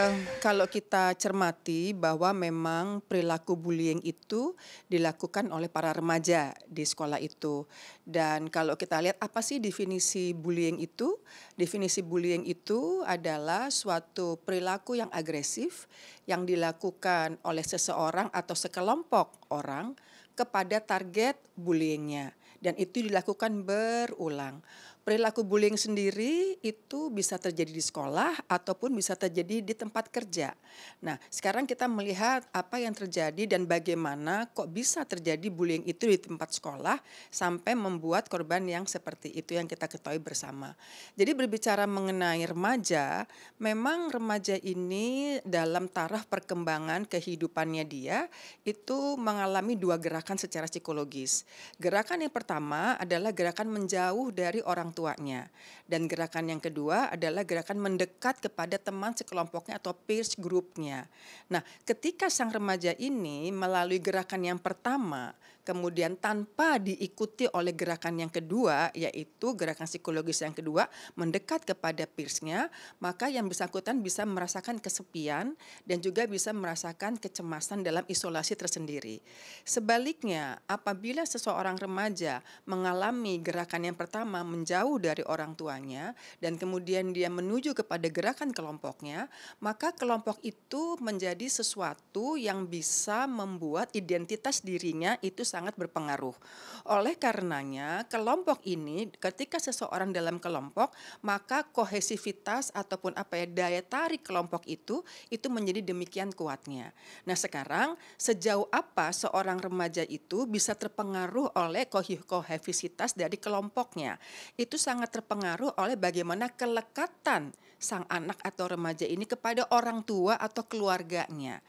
Eh, kalau kita cermati bahwa memang perilaku bullying itu dilakukan oleh para remaja di sekolah itu. Dan kalau kita lihat apa sih definisi bullying itu? Definisi bullying itu adalah suatu perilaku yang agresif yang dilakukan oleh seseorang atau sekelompok orang kepada target bullyingnya dan itu dilakukan berulang perilaku bullying sendiri itu bisa terjadi di sekolah ataupun bisa terjadi di tempat kerja. Nah, sekarang kita melihat apa yang terjadi dan bagaimana kok bisa terjadi bullying itu di tempat sekolah sampai membuat korban yang seperti itu yang kita ketahui bersama. Jadi berbicara mengenai remaja, memang remaja ini dalam taraf perkembangan kehidupannya dia itu mengalami dua gerakan secara psikologis. Gerakan yang pertama adalah gerakan menjauh dari orang tua tuanya. Dan gerakan yang kedua adalah gerakan mendekat kepada teman sekelompoknya atau peer groupnya. Nah, ketika sang remaja ini melalui gerakan yang pertama kemudian tanpa diikuti oleh gerakan yang kedua yaitu gerakan psikologis yang kedua mendekat kepada peersnya maka yang bersangkutan bisa merasakan kesepian dan juga bisa merasakan kecemasan dalam isolasi tersendiri. Sebaliknya apabila seseorang remaja mengalami gerakan yang pertama menjauh dari orang tuanya dan kemudian dia menuju kepada gerakan kelompoknya maka kelompok itu menjadi sesuatu yang bisa membuat identitas dirinya itu sangat sangat berpengaruh. Oleh karenanya, kelompok ini ketika seseorang dalam kelompok, maka kohesivitas ataupun apa ya daya tarik kelompok itu itu menjadi demikian kuatnya. Nah, sekarang sejauh apa seorang remaja itu bisa terpengaruh oleh kohesivitas dari kelompoknya? Itu sangat terpengaruh oleh bagaimana kelekatan sang anak atau remaja ini kepada orang tua atau keluarganya.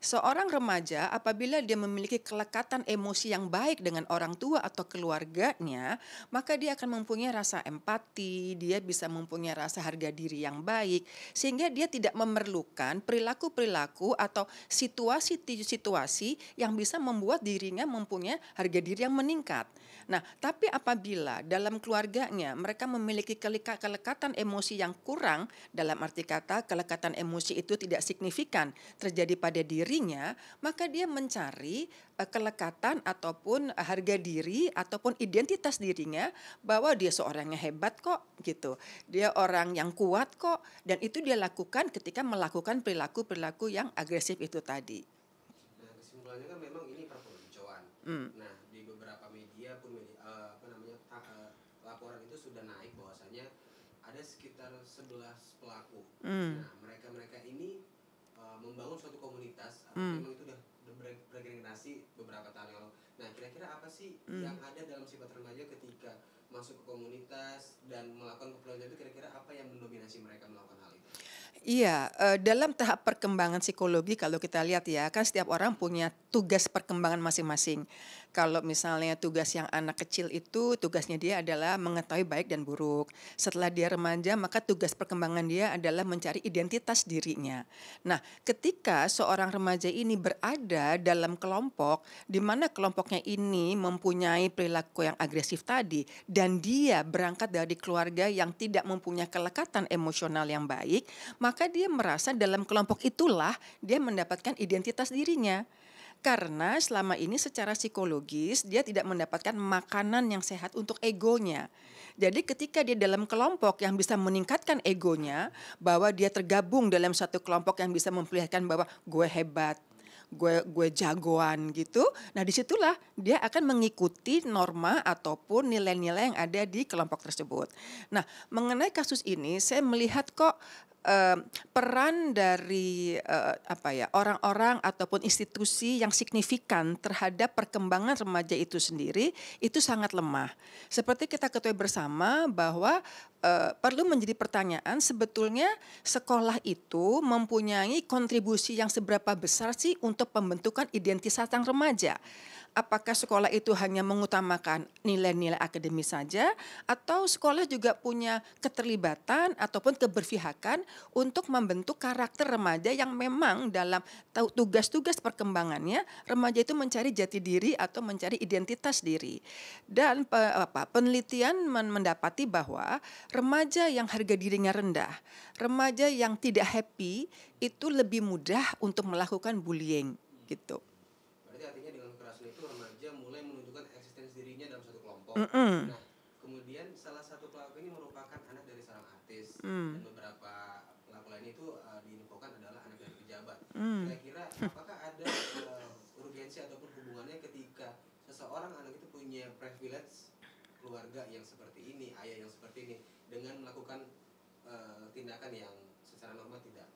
Seorang remaja apabila dia memiliki kelekatan emosi yang baik dengan orang tua atau keluarganya, maka dia akan mempunyai rasa empati, dia bisa mempunyai rasa harga diri yang baik sehingga dia tidak memerlukan perilaku-perilaku atau situasi-situasi yang bisa membuat dirinya mempunyai harga diri yang meningkat. Nah, tapi apabila dalam keluarganya mereka memiliki kelekatan emosi yang kurang dalam arti kata kelekatan emosi itu tidak signifikan terjadi pada diri dirinya, maka dia mencari eh, kelekatan ataupun harga diri ataupun identitas dirinya bahwa dia seorang yang hebat kok gitu. Dia orang yang kuat kok dan itu dia lakukan ketika melakukan perilaku-perilaku yang agresif itu tadi. Nah, kesimpulannya kan memang ini perpeloncoan. Hmm. Nah, di beberapa media pun uh, apa namanya uh, laporan itu sudah naik bahwasanya ada sekitar 11 pelaku. Hmm. Nah, mereka-mereka ini membangun suatu komunitas hmm. memang itu udah bergenerasi beberapa tahun lalu. Nah, kira-kira apa sih hmm. yang ada dalam sifat remaja ketika masuk ke komunitas dan melakukan kepeloncoan itu kira-kira apa yang mendominasi mereka melakukan hal itu? Iya, eh, dalam tahap perkembangan psikologi kalau kita lihat ya, kan setiap orang punya tugas perkembangan masing-masing kalau misalnya tugas yang anak kecil itu tugasnya dia adalah mengetahui baik dan buruk. Setelah dia remaja, maka tugas perkembangan dia adalah mencari identitas dirinya. Nah, ketika seorang remaja ini berada dalam kelompok di mana kelompoknya ini mempunyai perilaku yang agresif tadi dan dia berangkat dari keluarga yang tidak mempunyai kelekatan emosional yang baik, maka dia merasa dalam kelompok itulah dia mendapatkan identitas dirinya. Karena selama ini secara psikologis dia tidak mendapatkan makanan yang sehat untuk egonya. Jadi ketika dia dalam kelompok yang bisa meningkatkan egonya, bahwa dia tergabung dalam satu kelompok yang bisa memperlihatkan bahwa gue hebat, gue gue jagoan gitu. Nah disitulah dia akan mengikuti norma ataupun nilai-nilai yang ada di kelompok tersebut. Nah mengenai kasus ini saya melihat kok Eh, peran dari eh, apa ya orang-orang ataupun institusi yang signifikan terhadap perkembangan remaja itu sendiri itu sangat lemah. Seperti kita ketahui bersama bahwa uh, perlu menjadi pertanyaan sebetulnya sekolah itu mempunyai kontribusi yang seberapa besar sih untuk pembentukan identitas sang remaja? Apakah sekolah itu hanya mengutamakan nilai-nilai akademis saja atau sekolah juga punya keterlibatan ataupun keberpihakan untuk membentuk karakter remaja yang memang dalam tugas-tugas perkembangannya remaja itu mencari jati diri atau mencari identitas diri. Dan penelitian mendapati bahwa remaja yang harga dirinya rendah, remaja yang tidak happy itu lebih mudah untuk melakukan bullying gitu. Berarti artinya dengan kekerasan itu remaja mulai menunjukkan eksistensi dirinya dalam satu kelompok. Mm -mm. Nah, kemudian salah satu pelaku ini merupakan anak dari seorang artis mm. dan beberapa pelaku lain itu uh, diinfokan adalah anak dari pejabat. Mm. Kira-kira mm. apakah ada uh, urgensi ataupun hubungannya ketika seseorang anak itu punya privilege keluarga yang seperti ini, ayah yang seperti ini, dengan melakukan uh, tindakan yang secara normal tidak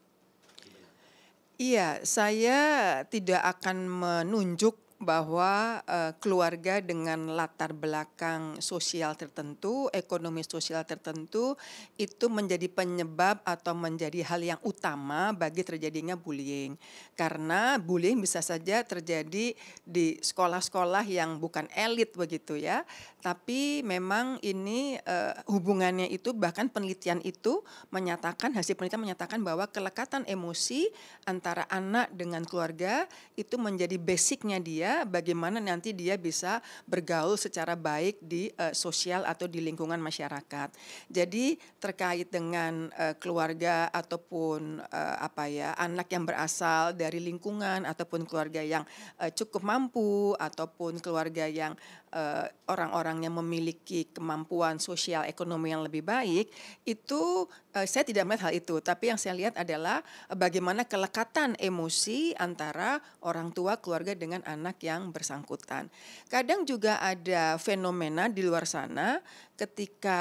Iya, saya tidak akan menunjuk bahwa uh, keluarga dengan latar belakang sosial tertentu, ekonomi sosial tertentu itu menjadi penyebab atau menjadi hal yang utama bagi terjadinya bullying. Karena bullying bisa saja terjadi di sekolah-sekolah yang bukan elit begitu ya, tapi memang ini uh, hubungannya itu bahkan penelitian itu menyatakan hasil penelitian menyatakan bahwa kelekatan emosi antara anak dengan keluarga itu menjadi basicnya dia bagaimana nanti dia bisa bergaul secara baik di uh, sosial atau di lingkungan masyarakat. Jadi terkait dengan uh, keluarga ataupun uh, apa ya anak yang berasal dari lingkungan ataupun keluarga yang uh, cukup mampu ataupun keluarga yang uh, eh, orang yang memiliki kemampuan sosial ekonomi yang lebih baik, itu uh, saya tidak melihat hal itu. Tapi yang saya lihat adalah bagaimana kelekatan emosi antara orang tua keluarga dengan anak yang bersangkutan. Kadang juga ada fenomena di luar sana ketika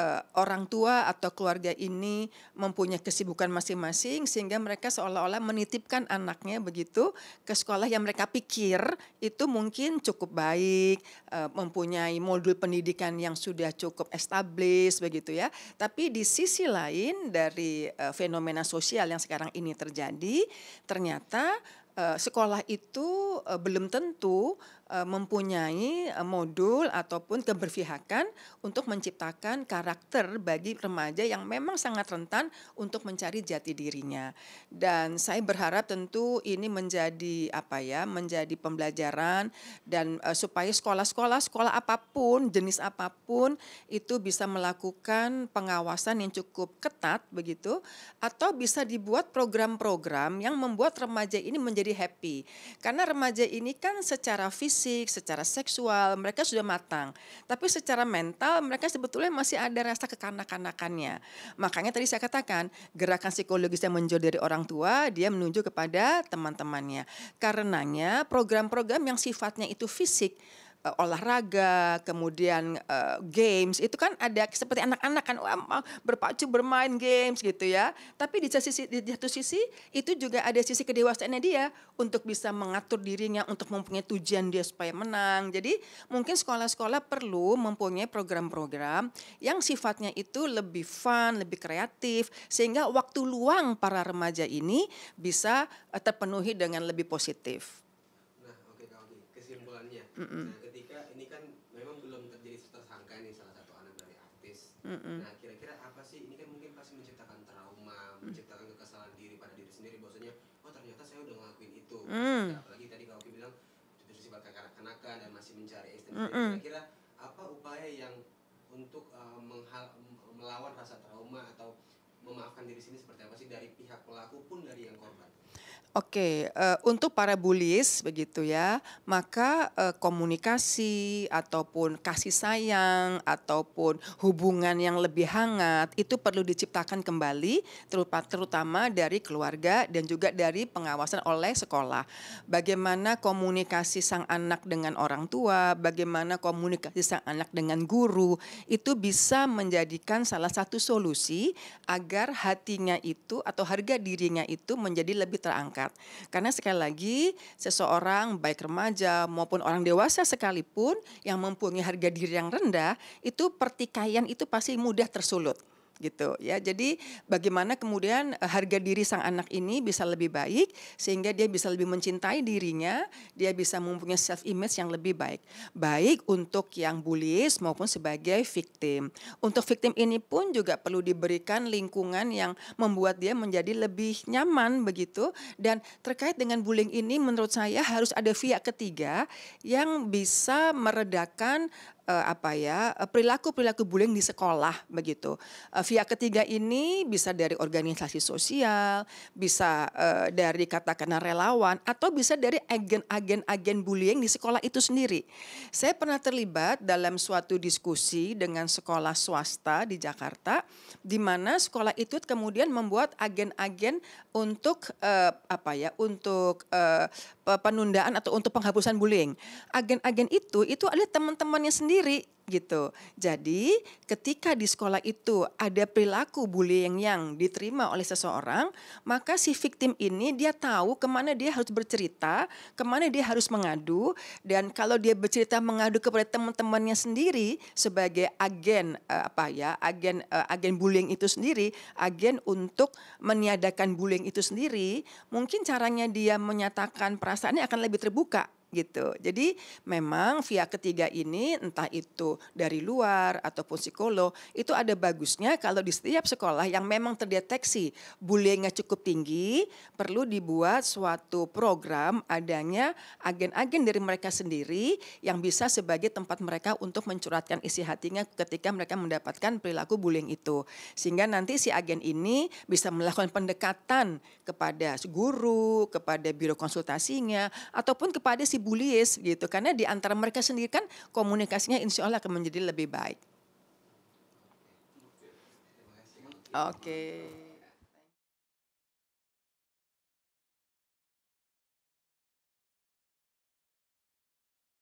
uh, orang tua atau keluarga ini mempunyai kesibukan masing-masing sehingga mereka seolah-olah menitipkan anaknya begitu ke sekolah yang mereka pikir itu mungkin cukup baik, uh, mempunyai modul pendidikan yang sudah cukup established begitu ya. Tapi di sisi lain dari uh, fenomena sosial yang sekarang ini terjadi, ternyata uh, sekolah itu uh, belum tentu Eh, mempunyai eh, modul ataupun keberpihakan untuk menciptakan karakter bagi remaja yang memang sangat rentan untuk mencari jati dirinya. Dan saya berharap tentu ini menjadi apa ya, menjadi pembelajaran dan uh, supaya sekolah-sekolah, sekolah apapun, jenis apapun itu bisa melakukan pengawasan yang cukup ketat begitu atau bisa dibuat program-program yang membuat remaja ini menjadi happy. Karena remaja ini kan secara fisik fisik, secara seksual, mereka sudah matang. Tapi secara mental mereka sebetulnya masih ada rasa kekanak-kanakannya. Makanya tadi saya katakan, gerakan psikologis yang menjauh dari orang tua, dia menunjuk kepada teman-temannya. Karenanya program-program yang sifatnya itu fisik, uh, olahraga, kemudian uh, games itu kan ada seperti anak-anak kan wah, berpacu bermain games gitu ya. Tapi di sisi di satu sisi itu juga ada sisi kedewasaannya dia untuk bisa mengatur dirinya untuk mempunyai tujuan dia supaya menang. Jadi mungkin sekolah-sekolah perlu mempunyai program-program yang sifatnya itu lebih fun, lebih kreatif sehingga waktu luang para remaja ini bisa eh, terpenuhi dengan lebih positif kesimpulannya. Mm -mm. Nah, ketika ini kan memang belum terjadi tersangka nih salah satu anak dari artis. Mm -mm. Nah, kira-kira apa sih ini kan mungkin pasti menciptakan trauma, mm. menciptakan kekesalan diri pada diri sendiri bahwasanya oh ternyata saya udah ngelakuin itu. Mm. Nah, apalagi tadi kalau bilang bersifat kekanak kanakan dan masih mencari istri. Mm -mm. Kira-kira apa upaya yang untuk uh, melawan rasa trauma atau memaafkan diri sendiri seperti apa sih dari pihak pelaku pun dari yang korban? Oke, okay, uh, eh, untuk para bulis begitu ya, maka uh, komunikasi ataupun kasih sayang ataupun hubungan yang lebih hangat itu perlu diciptakan kembali, terutama dari keluarga dan juga dari pengawasan oleh sekolah. Bagaimana komunikasi sang anak dengan orang tua, bagaimana komunikasi sang anak dengan guru, itu bisa menjadikan salah satu solusi agar hatinya itu atau harga dirinya itu menjadi lebih terangkat masyarakat. Karena sekali lagi seseorang baik remaja maupun orang dewasa sekalipun yang mempunyai harga diri yang rendah itu pertikaian itu pasti mudah tersulut gitu ya. Jadi bagaimana kemudian eh, harga diri sang anak ini bisa lebih baik sehingga dia bisa lebih mencintai dirinya, dia bisa mempunyai self image yang lebih baik. Baik untuk yang bullies maupun sebagai victim. Untuk victim ini pun juga perlu diberikan lingkungan yang membuat dia menjadi lebih nyaman begitu dan terkait dengan bullying ini menurut saya harus ada pihak ketiga yang bisa meredakan uh, apa ya eh, perilaku perilaku bullying di sekolah begitu. Uh, via ketiga ini bisa dari organisasi sosial, bisa uh, dari katakanlah relawan atau bisa dari agen-agen-agen bullying di sekolah itu sendiri. Saya pernah terlibat dalam suatu diskusi dengan sekolah swasta di Jakarta, di mana sekolah itu kemudian membuat agen-agen untuk uh, apa ya untuk uh, penundaan atau untuk penghapusan bullying. Agen-agen itu itu adalah teman-temannya sendiri sendiri gitu. Jadi ketika di sekolah itu ada perilaku bullying yang diterima oleh seseorang, maka si victim ini dia tahu kemana dia harus bercerita, kemana dia harus mengadu, dan kalau dia bercerita mengadu kepada teman-temannya sendiri sebagai agen uh, apa ya, agen uh, agen bullying itu sendiri, agen untuk meniadakan bullying itu sendiri, mungkin caranya dia menyatakan perasaannya akan lebih terbuka gitu. Jadi memang via ketiga ini entah itu dari luar ataupun psikolog itu ada bagusnya kalau di setiap sekolah yang memang terdeteksi bullyingnya cukup tinggi perlu dibuat suatu program adanya agen-agen dari mereka sendiri yang bisa sebagai tempat mereka untuk mencuratkan isi hatinya ketika mereka mendapatkan perilaku bullying itu. Sehingga nanti si agen ini bisa melakukan pendekatan kepada guru, kepada biro konsultasinya ataupun kepada si bullies gitu karena di antara mereka sendiri kan komunikasinya insya Allah akan menjadi lebih baik. Oke. Okay.